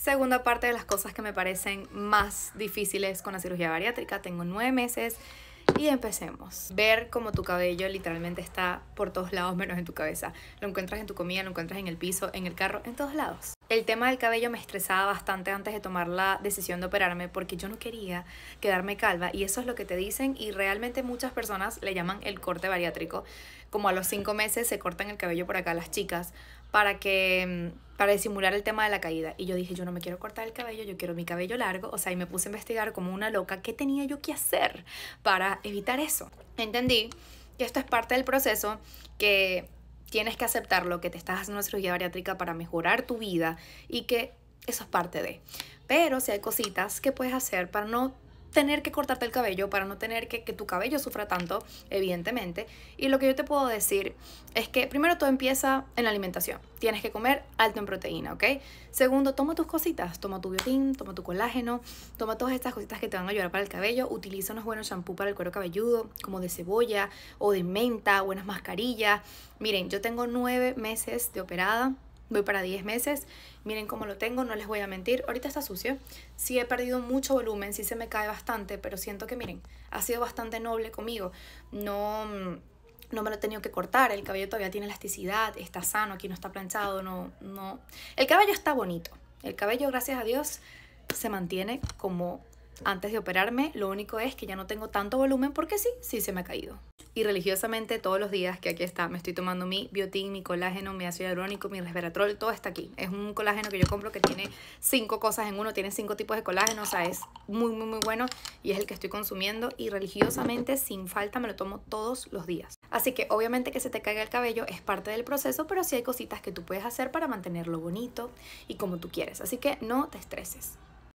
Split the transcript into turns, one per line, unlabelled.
Segunda parte de las cosas que me parecen más difíciles con la cirugía bariátrica. Tengo nueve meses y empecemos. Ver cómo tu cabello literalmente está por todos lados menos en tu cabeza. Lo encuentras en tu comida, lo encuentras en el piso, en el carro, en todos lados. El tema del cabello me estresaba bastante antes de tomar la decisión de operarme porque yo no quería quedarme calva y eso es lo que te dicen y realmente muchas personas le llaman el corte bariátrico. Como a los cinco meses se cortan el cabello por acá las chicas para que mm, para disimular el tema de la caída. Y yo dije, yo no me quiero cortar el cabello, yo quiero mi cabello largo. O sea, y me puse a investigar como una loca qué tenía yo que hacer para evitar eso. Entendí que esto es parte del proceso, que tienes que aceptar lo que te estás haciendo una cirugía bariátrica para mejorar tu vida y que eso es parte de. Pero si hay cositas que puedes hacer para no tener que cortarte el cabello, para no tener que que tu cabello sufra tanto, evidentemente. Y lo que yo te puedo decir es que primero todo empieza en la alimentación. Tienes que comer alto en proteína, ¿ok? Segundo, toma tus cositas, toma tu biotín, toma tu colágeno, toma todas estas cositas que te van a ayudar para el cabello. Utiliza unos buenos shampoos para el cuero cabelludo, como de cebolla o de menta, buenas mascarillas. Miren, yo tengo nueve meses de operada voy para 10 meses, miren cómo lo tengo, no les voy a mentir, ahorita está sucio, sí he perdido mucho volumen, sí se me cae bastante, pero siento que miren, ha sido bastante noble conmigo, no... Mm, no me lo he tenido que cortar, el cabello todavía tiene elasticidad, está sano, aquí no está planchado, no, no. El cabello está bonito. El cabello, gracias a Dios, se mantiene como antes de operarme, lo único es que ya no tengo tanto volumen porque sí, sí se me ha caído y religiosamente todos los días que aquí está. Me estoy tomando mi biotín, mi colágeno, mi ácido hialurónico, mi resveratrol, todo está aquí. Es un colágeno que yo compro que tiene cinco cosas en uno, tiene cinco tipos de colágeno, o sea, es muy, muy, muy bueno y es el que estoy consumiendo y religiosamente sin falta me lo tomo todos los días. Así que obviamente que se te caiga el cabello es parte del proceso, pero sí hay cositas que tú puedes hacer para mantenerlo bonito y como tú quieres. Así que no te estreses.